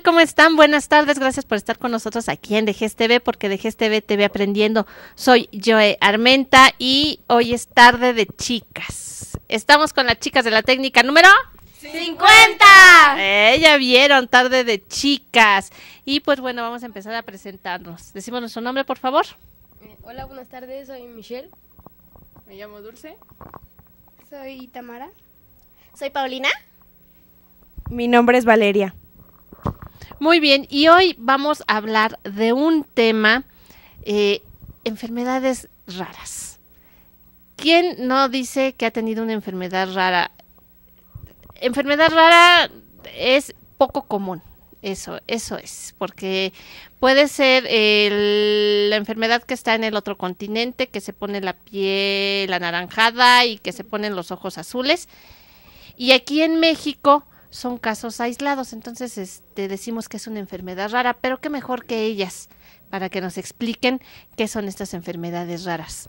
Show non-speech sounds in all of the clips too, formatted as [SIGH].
¿Cómo están? Buenas tardes. Gracias por estar con nosotros aquí en Dejes TV, porque Dejes TV TV Aprendiendo. Soy Joe Armenta y hoy es tarde de chicas. Estamos con las chicas de la técnica número 50. Eh, ya vieron, tarde de chicas. Y pues bueno, vamos a empezar a presentarnos. Decimos nuestro nombre, por favor. Eh, hola, buenas tardes. Soy Michelle. Me llamo Dulce. Soy Tamara. Soy Paulina. Mi nombre es Valeria. Muy bien, y hoy vamos a hablar de un tema, eh, enfermedades raras. ¿Quién no dice que ha tenido una enfermedad rara? Enfermedad rara es poco común, eso, eso es, porque puede ser la enfermedad que está en el otro continente, que se pone la piel anaranjada y que se ponen los ojos azules. Y aquí en México son casos aislados, entonces este, decimos que es una enfermedad rara, pero qué mejor que ellas para que nos expliquen qué son estas enfermedades raras.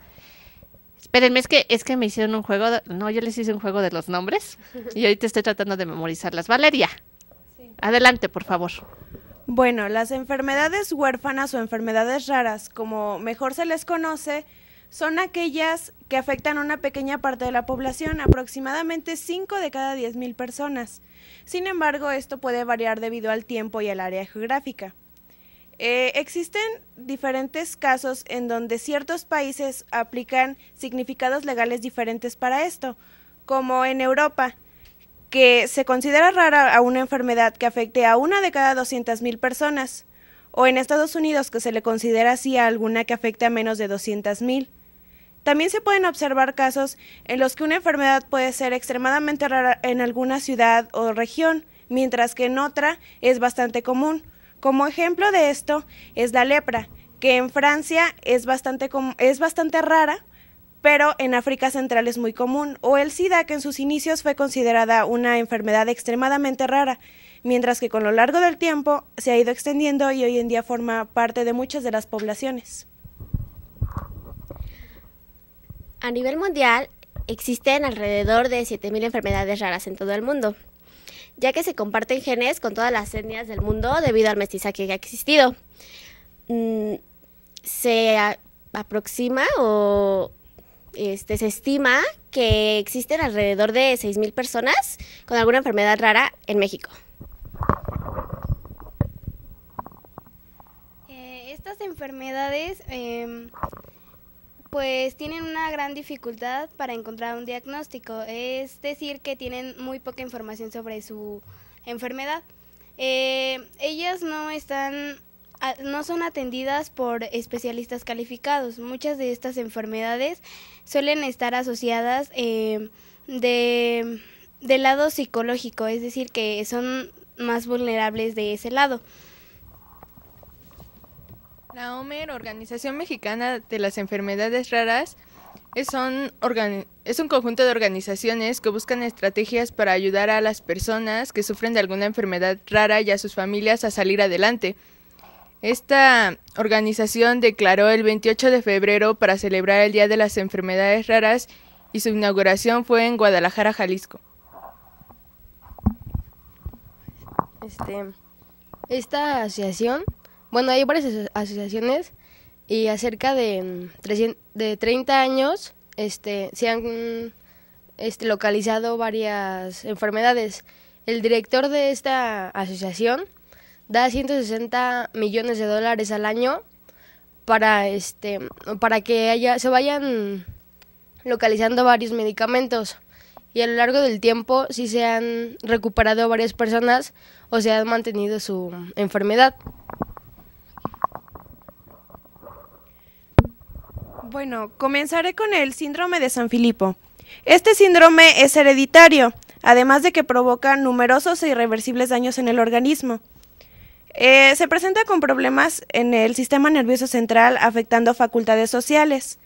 Espérenme, es que, es que me hicieron un juego, no, yo les hice un juego de los nombres y [LAUGHS] ahorita estoy tratando de memorizarlas. Valeria, adelante, por favor. Bueno, las enfermedades huérfanas o enfermedades raras, como mejor se les conoce, son aquellas que afectan a una pequeña parte de la población, aproximadamente 5 de cada 10.000 personas. Sin embargo, esto puede variar debido al tiempo y al área geográfica. Eh, existen diferentes casos en donde ciertos países aplican significados legales diferentes para esto, como en Europa, que se considera rara a una enfermedad que afecte a una de cada 200.000 personas, o en Estados Unidos, que se le considera así a alguna que afecte a menos de 200.000. También se pueden observar casos en los que una enfermedad puede ser extremadamente rara en alguna ciudad o región, mientras que en otra es bastante común. Como ejemplo de esto es la lepra, que en Francia es bastante, rara, pero en África Central es muy común, o el SIDA, que en sus inicios fue considerada una enfermedad extremadamente rara, mientras que con lo largo del tiempo se ha ido extendiendo y hoy en día forma parte de muchas de las poblaciones. A nivel mundial, existen alrededor de 7.000 enfermedades raras en todo el mundo, ya que se comparten genes con todas las etnias del mundo debido al mestizaje que ha existido. Mm, se aproxima o este, se estima que existen alrededor de 6.000 personas con alguna enfermedad rara en México. Eh, estas enfermedades... Em, pues tienen una gran dificultad para encontrar un diagnóstico, es decir, que tienen muy poca información sobre su enfermedad. Eh, ellas no están no son atendidas por especialistas calificados. Muchas de estas enfermedades suelen estar asociadas eh, de, del lado psicológico, es decir, que son más vulnerables de ese lado. La OMER, Organización Mexicana de las Enfermedades Raras, es un, conjunto de organizaciones que buscan estrategias para ayudar a las personas que sufren de alguna enfermedad rara y a sus familias a salir adelante. Esta organización declaró el 28 de febrero para celebrar el Día de las Enfermedades Raras y su inauguración fue en Guadalajara, Jalisco. Este, esta asociación bueno, hay varias asociaciones y acerca de, mm, de 30 años este, se han este, localizado varias enfermedades. El director de esta asociación da 160 millones de dólares al año para este para que haya, se vayan localizando varios medicamentos y a lo largo del tiempo sí se han recuperado varias personas o se han mantenido su enfermedad. Bueno, comenzaré con el síndrome de San Filipo. Este síndrome es hereditario, además de que provoca numerosos e irreversibles daños en el organismo. Eh, se presenta con problemas en el sistema nervioso central afectando facultades sociales.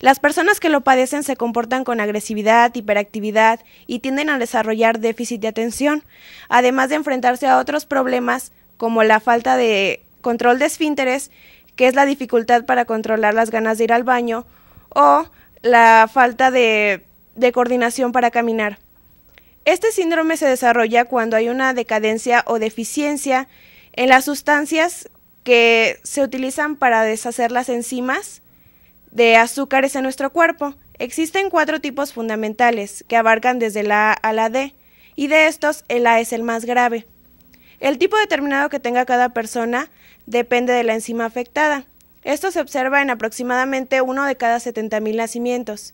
Las personas que lo padecen se comportan con agresividad, hiperactividad y tienden a desarrollar déficit de atención, además de enfrentarse a otros problemas como la falta de control de esfínteres que es la dificultad para controlar las ganas de ir al baño o la falta de, coordinación para caminar. Este síndrome se desarrolla cuando hay una decadencia o deficiencia en las sustancias que se utilizan para deshacer las enzimas de azúcares en nuestro cuerpo. Existen cuatro tipos fundamentales que abarcan desde la A a la D, y de estos el A es el más grave. El tipo determinado que tenga cada persona depende de la enzima afectada. Esto se observa en aproximadamente uno de cada 70.000 nacimientos.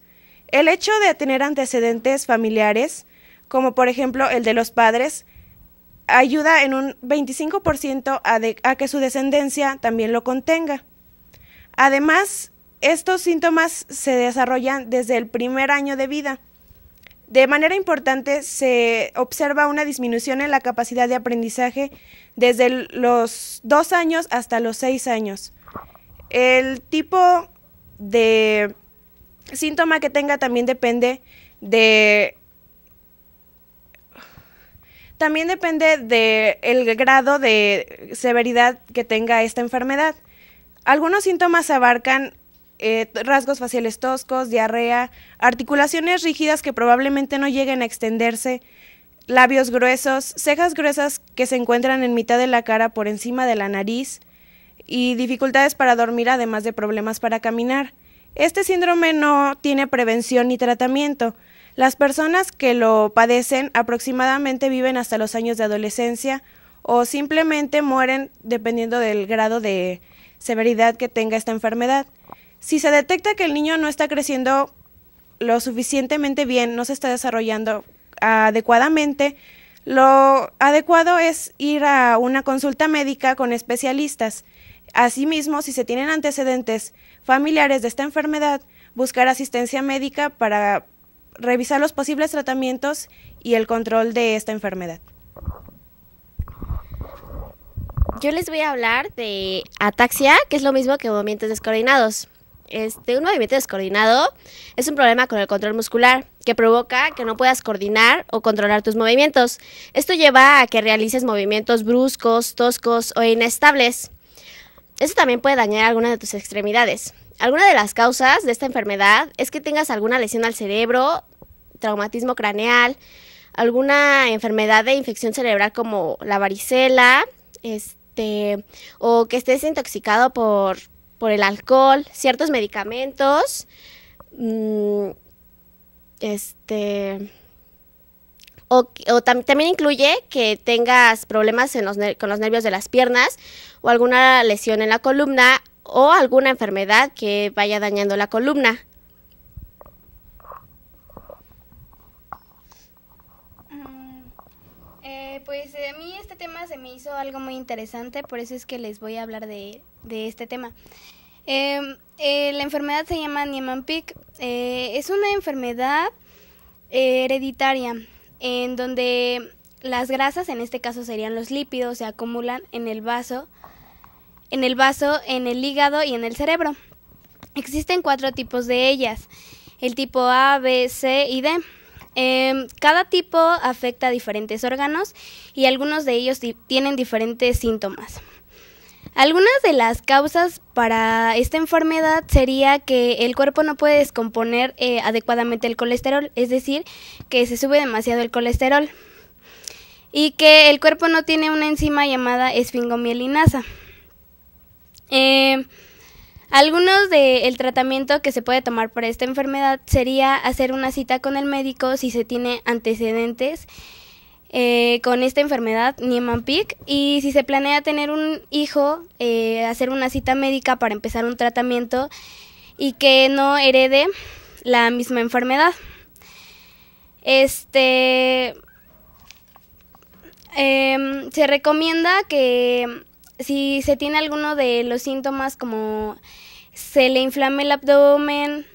El hecho de tener antecedentes familiares, como por ejemplo el de los padres, ayuda en un 25% a, a, que su descendencia también lo contenga. Además, estos síntomas se desarrollan desde el primer año de vida de manera importante se observa una disminución en la capacidad de aprendizaje desde los dos años hasta los seis años. El tipo de síntoma que tenga también depende de también depende de el grado de severidad que tenga esta enfermedad. Algunos síntomas abarcan eh, rasgos faciales toscos, diarrea, articulaciones rígidas que probablemente no lleguen a extenderse, labios gruesos, cejas gruesas que se encuentran en mitad de la cara por encima de la nariz y dificultades para dormir además de problemas para caminar. Este síndrome no tiene prevención ni tratamiento. Las personas que lo padecen aproximadamente viven hasta los años de adolescencia o simplemente mueren dependiendo del grado de severidad que tenga esta enfermedad. Si se detecta que el niño no está creciendo lo suficientemente bien, no se está desarrollando adecuadamente, lo adecuado es ir a una consulta médica con especialistas. Asimismo, si se tienen antecedentes familiares de esta enfermedad, buscar asistencia médica para revisar los posibles tratamientos y el control de esta enfermedad. Yo les voy a hablar de ataxia, que es lo mismo que movimientos descoordinados. Este, un movimiento descoordinado es un problema con el control muscular que provoca que no puedas coordinar o controlar tus movimientos. Esto lleva a que realices movimientos bruscos, toscos o inestables. Esto también puede dañar alguna de tus extremidades. Alguna de las causas de esta enfermedad es que tengas alguna lesión al cerebro, traumatismo craneal, alguna enfermedad de infección cerebral como la varicela, este, o que estés intoxicado por por el alcohol, ciertos medicamentos, mm, este, o, también incluye que tengas problemas con los nervios de las piernas o alguna lesión en la columna o alguna enfermedad que vaya dañando la columna. Eh, pues eh, a mí este tema se me hizo algo muy interesante, por eso es que les voy a hablar de, este tema. Em, eh, la enfermedad se llama Niemann-Pick. es una enfermedad hereditaria en donde las grasas, en este caso serían los lípidos, se acumulan en el vaso, en el vaso, en el hígado y en el cerebro. Existen cuatro tipos de ellas, el tipo A, B, C y D. Em, cada tipo afecta a diferentes órganos y algunos de ellos tienen diferentes síntomas. Algunas de las causas para esta enfermedad sería que el cuerpo no puede descomponer eh, adecuadamente el colesterol, es decir, que se sube demasiado el colesterol y que el cuerpo no tiene una enzima llamada esfingomielinasa. Eh, em, algunos del tratamiento que se puede tomar para esta enfermedad sería hacer una cita con el médico si se tiene antecedentes eh, con esta enfermedad, Niemann-Pick, y si se planea tener un hijo, eh, hacer una cita médica para empezar un tratamiento y que no herede la misma enfermedad. Este em, se recomienda que si se tiene alguno de los síntomas como se le inflame el abdomen,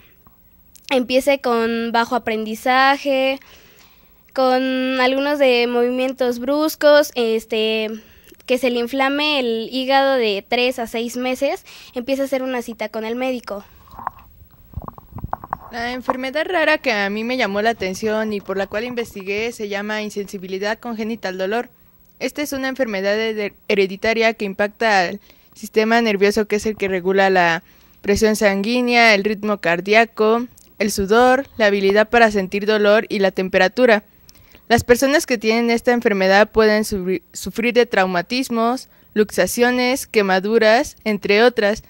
empiece con bajo aprendizaje, con algunos de movimientos bruscos, este que se le inflame el hígado de 3 a 6 meses, empieza a hacer una cita con el médico. La enfermedad rara que a mí me llamó la atención y por la cual investigué se llama insensibilidad congénita al dolor. Esta es una enfermedad hereditaria que impacta al sistema nervioso que es el que regula la presión sanguínea, el ritmo cardíaco, el sudor, la habilidad para sentir dolor y la temperatura. Las personas que tienen esta enfermedad pueden sufrir de traumatismos, luxaciones, quemaduras, entre otras,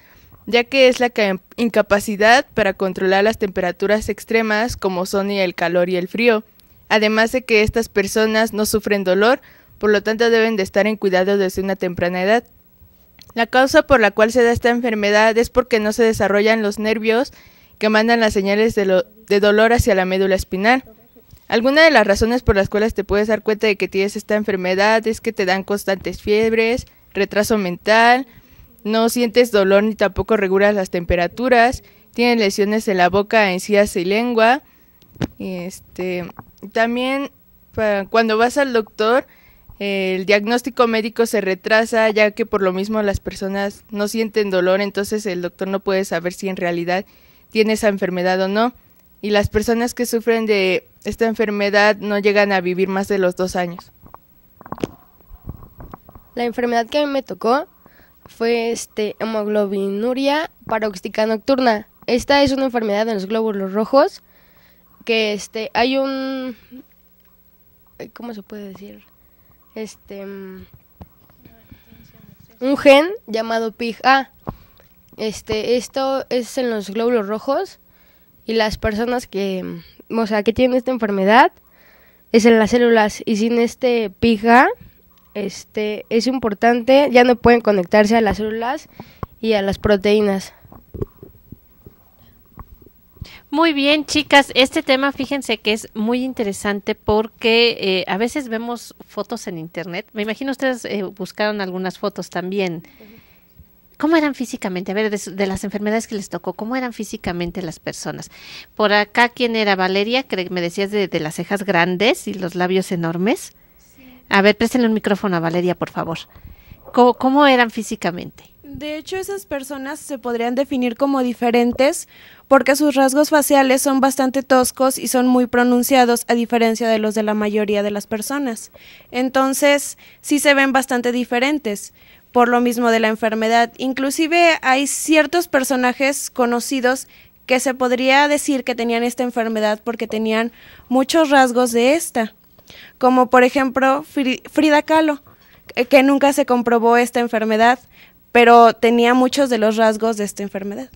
ya que es la incapacidad para controlar las temperaturas extremas como son el calor y el frío, además de que estas personas no sufren dolor por lo tanto deben de estar en cuidado desde una temprana edad. La causa por la cual se da esta enfermedad es porque no se desarrollan los nervios que mandan las señales de, dolor hacia la médula espinal. Alguna de las razones por las cuales te puedes dar cuenta de que tienes esta enfermedad es que te dan constantes fiebres, retraso mental, no sientes dolor ni tampoco regulas las temperaturas, ...tienes lesiones en la boca, encías y lengua. Este, también cuando vas al doctor el diagnóstico médico se retrasa ya que por lo mismo las personas no sienten dolor, entonces el doctor no puede saber si en realidad tiene esa enfermedad o no. Y las personas que sufren de esta enfermedad no llegan a vivir más de los dos años. La enfermedad que a mí me tocó fue este, hemoglobinuria paroxística nocturna. Esta es una enfermedad en los glóbulos rojos que este, hay un... ¿Cómo se puede decir? este mm, un gen llamado PIG Este, esto es en los glóbulos rojos y las personas que, mm, o sea, que tienen esta enfermedad es en las células y sin este PIG este es importante, ya no pueden conectarse a las células y a las proteínas. Muy bien, chicas, este tema fíjense que es muy interesante porque eh, a veces vemos fotos en internet. Me imagino ustedes eh, buscaron algunas fotos también. ¿Cómo eran físicamente? A ver, de, las enfermedades que les tocó, ¿cómo eran físicamente las personas? Por acá, ¿quién era? Valeria, que me decías de, las cejas grandes y los labios enormes. A ver, préstenle un micrófono a Valeria, por favor. ¿Cómo, cómo eran físicamente? De hecho, esas personas se podrían definir como diferentes porque sus rasgos faciales son bastante toscos y son muy pronunciados a diferencia de los de la mayoría de las personas. Entonces, sí se ven bastante diferentes por lo mismo de la enfermedad. Inclusive hay ciertos personajes conocidos que se podría decir que tenían esta enfermedad porque tenían muchos rasgos de esta, como por ejemplo Frida Kahlo, que nunca se comprobó esta enfermedad, pero tenía muchos de los rasgos de esta enfermedad.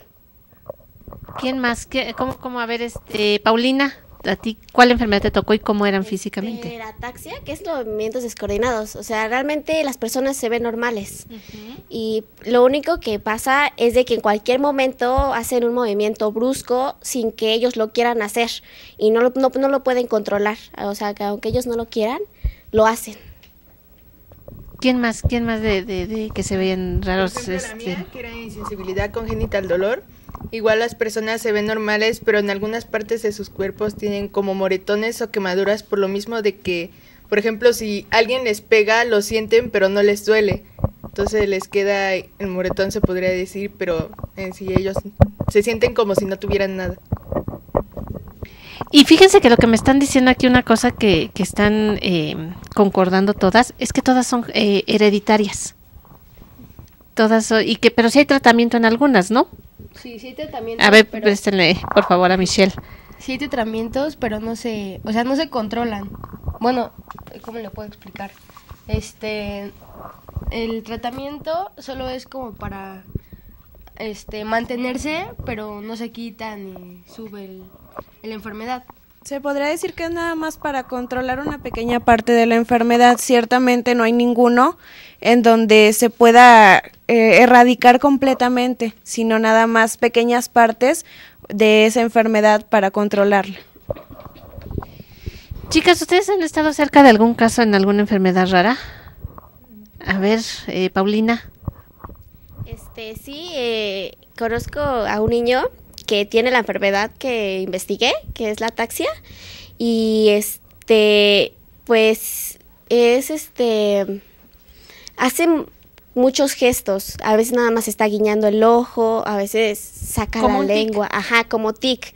¿Quién más? cómo, cómo, a ver, este, Paulina, a ti, ¿cuál enfermedad te tocó y cómo eran este, físicamente? La ataxia, que es los movimientos descoordinados. O sea, realmente las personas se ven normales. Y lo único que pasa es de que en cualquier momento hacen un movimiento brusco sin que ellos lo quieran hacer. Y no, no, no lo pueden controlar. O sea, que aunque ellos no lo quieran, lo hacen. ¿Quién más? ¿Quién más de, de, que se veían raros? la mía, este? que era insensibilidad congénita al dolor. Igual las personas se ven normales, pero en algunas partes de sus cuerpos tienen como moretones o quemaduras por lo mismo de que, por ejemplo, si alguien les pega, lo sienten, pero no les duele. Entonces les queda el moretón, se podría decir, pero en sí ellos se sienten como si no tuvieran nada. Y fíjense que lo que me están diciendo aquí, una cosa que, que están eh, concordando todas, es que todas son eh, hereditarias. Todas, y que, pero sí hay tratamiento en algunas, ¿no? Sí, sí hay tratamiento. A ver, por favor, a Michelle. Sí hay tratamientos, pero no se, o sea, no se controlan. Bueno, ¿cómo le puedo explicar? Este, el tratamiento solo es como para este, mantenerse, pero no se quita ni sube la enfermedad. Se podría decir que es nada más para controlar una pequeña parte de la enfermedad. Ciertamente no hay ninguno en donde se pueda eh, erradicar completamente, sino nada más pequeñas partes de esa enfermedad para controlarla. Chicas, ¿ustedes han estado cerca de algún caso en alguna enfermedad rara? A ver, eh, Paulina. Este, sí, eh, conozco a un niño que tiene la enfermedad que investigué, que es la taxia y este, pues es este, hace muchos gestos, a veces nada más está guiñando el ojo, a veces saca como la lengua, ajá, como tic,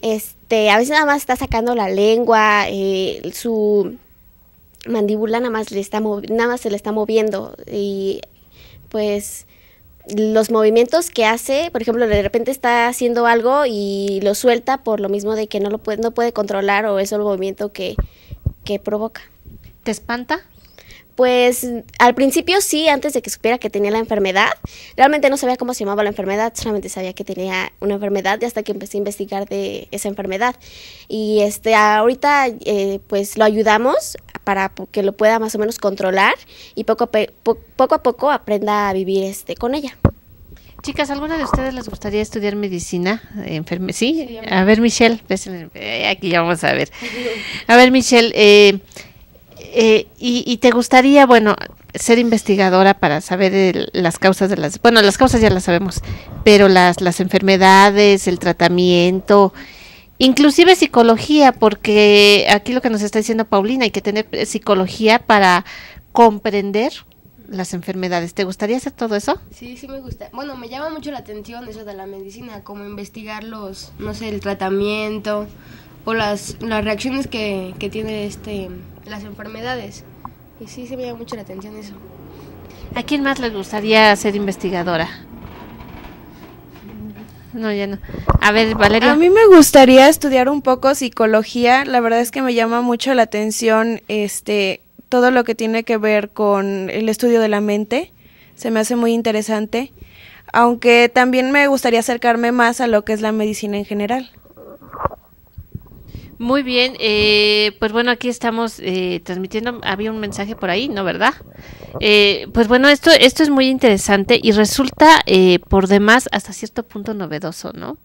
este, a veces nada más está sacando la lengua, eh, su mandíbula nada más le está nada más se le está moviendo y pues los movimientos que hace, por ejemplo, de repente está haciendo algo y lo suelta por lo mismo de que no lo puede, no puede controlar o es el movimiento que, que provoca. ¿Te espanta? Pues al principio sí, antes de que supiera que tenía la enfermedad, realmente no sabía cómo se llamaba la enfermedad, solamente sabía que tenía una enfermedad y hasta que empecé a investigar de esa enfermedad. Y este, ahorita eh, pues lo ayudamos para que lo pueda más o menos controlar y poco a, poco, aprenda a vivir este, con ella. Chicas, ¿alguna de ustedes les gustaría estudiar medicina? ¿Sí? A ver, Michelle, eh, aquí vamos a ver. A ver, Michelle, eh, eh, y, te gustaría, bueno, ser investigadora para saber las causas de las, bueno, las causas ya las sabemos, pero las, las enfermedades, el tratamiento, inclusive psicología, porque aquí lo que nos está diciendo Paulina, hay que tener psicología para comprender las enfermedades. ¿Te gustaría hacer todo eso? Sí, sí me gusta. Bueno, me llama mucho la atención eso de la medicina, como investigar los, no sé, el tratamiento, o las, las reacciones que, que tiene este, las enfermedades. Y sí, se me llama mucho la atención eso. ¿A quién más le gustaría ser investigadora? No, ya no. A ver, Valeria. A mí me gustaría estudiar un poco psicología. La verdad es que me llama mucho la atención este todo lo que tiene que ver con el estudio de la mente. Se me hace muy interesante. Aunque también me gustaría acercarme más a lo que es la medicina en general. Muy bien, eh, pues bueno, aquí estamos eh, transmitiendo, había un mensaje por ahí, ¿no? ¿Verdad? Eh, pues bueno, esto, esto es muy interesante y resulta por demás hasta cierto punto novedoso, ¿no?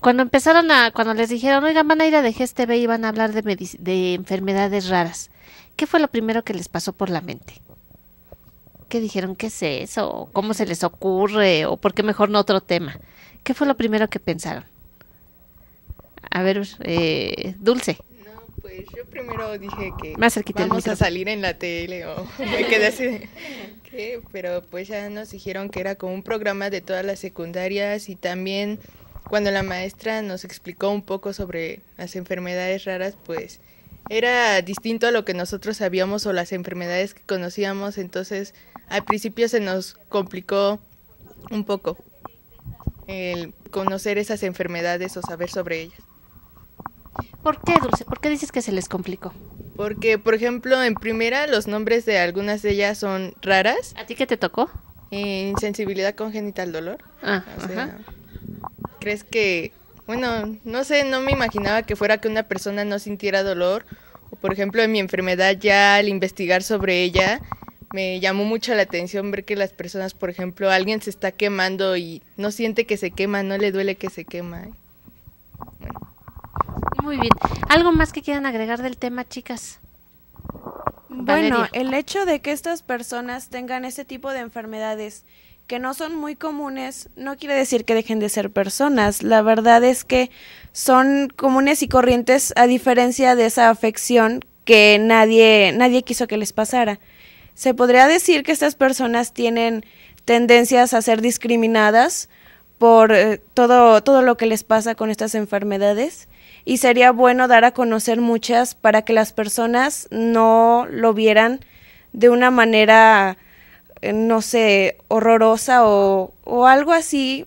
Cuando empezaron a, cuando les dijeron, oigan, van a ir a de y van a hablar de, de enfermedades raras, ¿qué fue lo primero que les pasó por la mente? ¿Qué dijeron? ¿Qué es eso? ¿Cómo se les ocurre? ¿O por qué mejor no otro tema? ¿Qué fue lo primero que pensaron? A ver, eh, Dulce. No, pues yo primero dije que vamos a salir en la tele o [LAUGHS] Pero pues ya nos dijeron que era como un programa de todas las secundarias y también cuando la maestra nos explicó un poco sobre las enfermedades raras, pues era distinto a lo que nosotros sabíamos o las enfermedades que conocíamos, entonces al principio se nos complicó un poco el conocer esas enfermedades o saber sobre ellas. ¿Por qué, Dulce? ¿Por qué dices que se les complicó? Porque, por ejemplo, en primera los nombres de algunas de ellas son raras. ¿A ti qué te tocó? Insensibilidad al dolor. Ah, ¿Crees que, bueno, no sé, no me imaginaba que fuera que una persona no sintiera dolor? O, por ejemplo, en mi enfermedad ya al investigar sobre ella, me llamó mucho la atención ver que las personas, por ejemplo, alguien se está quemando y no siente que se quema, no le duele que se quema. Bueno. Muy bien. ¿Algo más que quieran agregar del tema, chicas? Bueno, el hecho de que estas personas tengan ese tipo de enfermedades que no son muy comunes no quiere decir que dejen de ser personas. La verdad es que son comunes y corrientes a diferencia de esa afección que nadie nadie quiso que les pasara. Se podría decir que estas personas tienen tendencias a ser discriminadas por eh, todo todo lo que les pasa con estas enfermedades y sería bueno dar a conocer muchas para que las personas no lo vieran de una manera, eh, no sé, horrorosa o, o algo así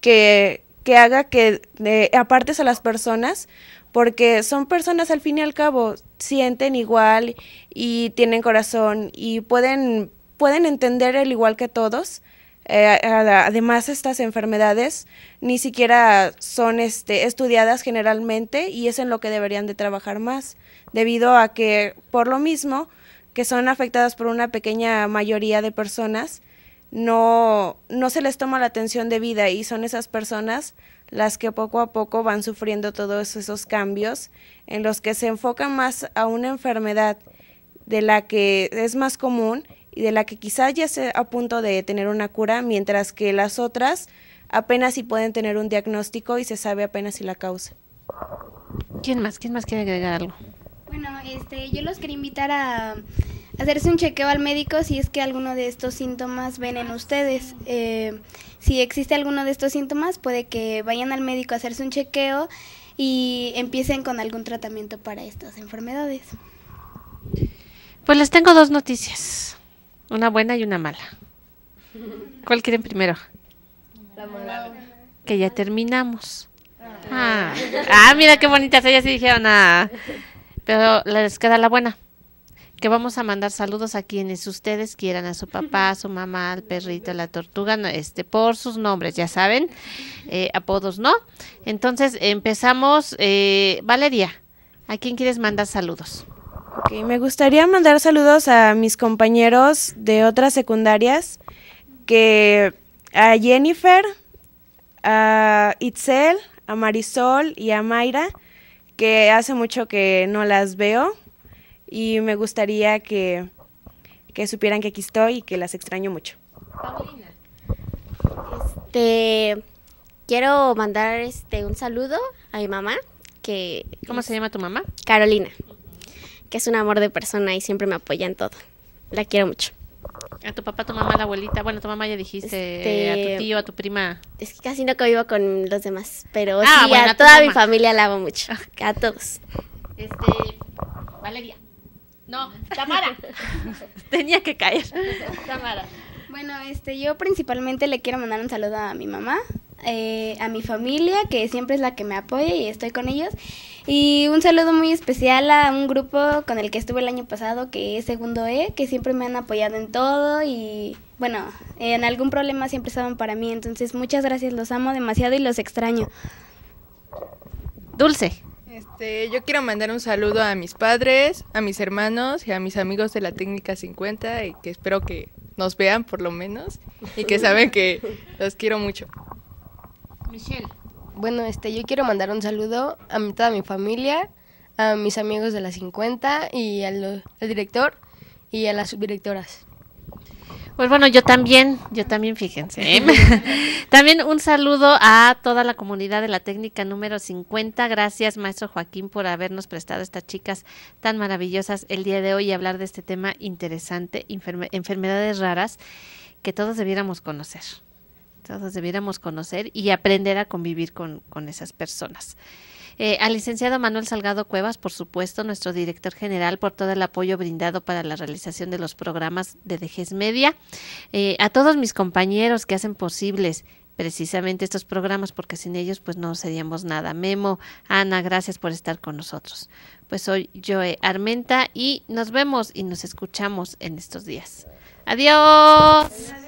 que, que haga que eh, apartes a las personas, porque son personas al fin y al cabo, sienten igual y tienen corazón y pueden, pueden entender el igual que todos. Eh, además, estas enfermedades ni siquiera son este, estudiadas generalmente y es en lo que deberían de trabajar más, debido a que, por lo mismo, que son afectadas por una pequeña mayoría de personas, no, no se les toma la atención debida y son esas personas las que poco a poco van sufriendo todos esos cambios en los que se enfocan más a una enfermedad de la que es más común y de la que quizá ya esté a punto de tener una cura, mientras que las otras apenas si pueden tener un diagnóstico y se sabe apenas si la causa. ¿Quién más? ¿Quién más quiere agregar algo? Bueno, este, yo los quería invitar a hacerse un chequeo al médico si es que alguno de estos síntomas ven en ustedes. Eh, si existe alguno de estos síntomas, puede que vayan al médico a hacerse un chequeo y empiecen con algún tratamiento para estas enfermedades. Pues les tengo dos noticias. Una buena y una mala. ¿Cuál quieren primero? La mala. Que ya terminamos. Ah, ah mira qué bonitas ellas sí dijeron. nada. Ah. Pero les queda la buena. Que vamos a mandar saludos a quienes ustedes quieran, a su papá, a su mamá, al perrito, a la tortuga, este, por sus nombres, ya saben, eh, apodos, ¿no? Entonces empezamos, eh, Valeria, ¿a quién quieres mandar saludos? me gustaría mandar saludos a mis compañeros de otras secundarias, que a Jennifer, a Itzel, a Marisol y a Mayra, que hace mucho que no las veo y me gustaría que, supieran que aquí estoy y que las extraño mucho. Carolina. Este, quiero mandar este un saludo a mi mamá que ¿Cómo se llama tu mamá? Carolina que es un amor de persona y siempre me apoya en todo. La quiero mucho. A tu papá, tu mamá, la abuelita. Bueno, tu mamá ya dijiste. A tu este, tío, a tu prima. Es que casi no convivo con los demás. Pero ah, sí, a, toda mi familia la amo mucho. A todos. Este. Valeria. No, Tamara. [LAUGHS] Tenía que caer. Tamara. Bueno, este, yo principalmente le quiero mandar un saludo a mi mamá, eh, a mi familia, que siempre es la que me apoya y estoy con ellos. Y un saludo muy especial a un grupo con el que estuve el año pasado, que es Segundo E, que siempre me han apoyado en todo y bueno, en algún problema siempre estaban para mí. Entonces, muchas gracias, los amo demasiado y los extraño. Dulce. Este, yo quiero mandar un saludo a mis padres, a mis hermanos y a mis amigos de la Técnica 50 y que espero que nos vean por lo menos y que saben que los quiero mucho. Michelle. Bueno, este, yo quiero mandar un saludo a toda mi familia, a mis amigos de la 50 y al, director y a las subdirectoras. Pues bueno, yo también, yo también, fíjense. ¿eh? [LAUGHS] también un saludo a toda la comunidad de la técnica número 50. Gracias, maestro Joaquín, por habernos prestado estas chicas tan maravillosas el día de hoy y hablar de este tema interesante, enfermedades raras, que todos debiéramos conocer todos debiéramos conocer y aprender a convivir con, esas personas. Eh, al licenciado Manuel Salgado Cuevas, por supuesto, nuestro director general, por todo el apoyo brindado para la realización de los programas de Dejes Media. Eh, a todos mis compañeros que hacen posibles precisamente estos programas, porque sin ellos pues no seríamos nada. Memo, Ana, gracias por estar con nosotros. Pues soy Joe Armenta y nos vemos y nos escuchamos en estos días. Adiós.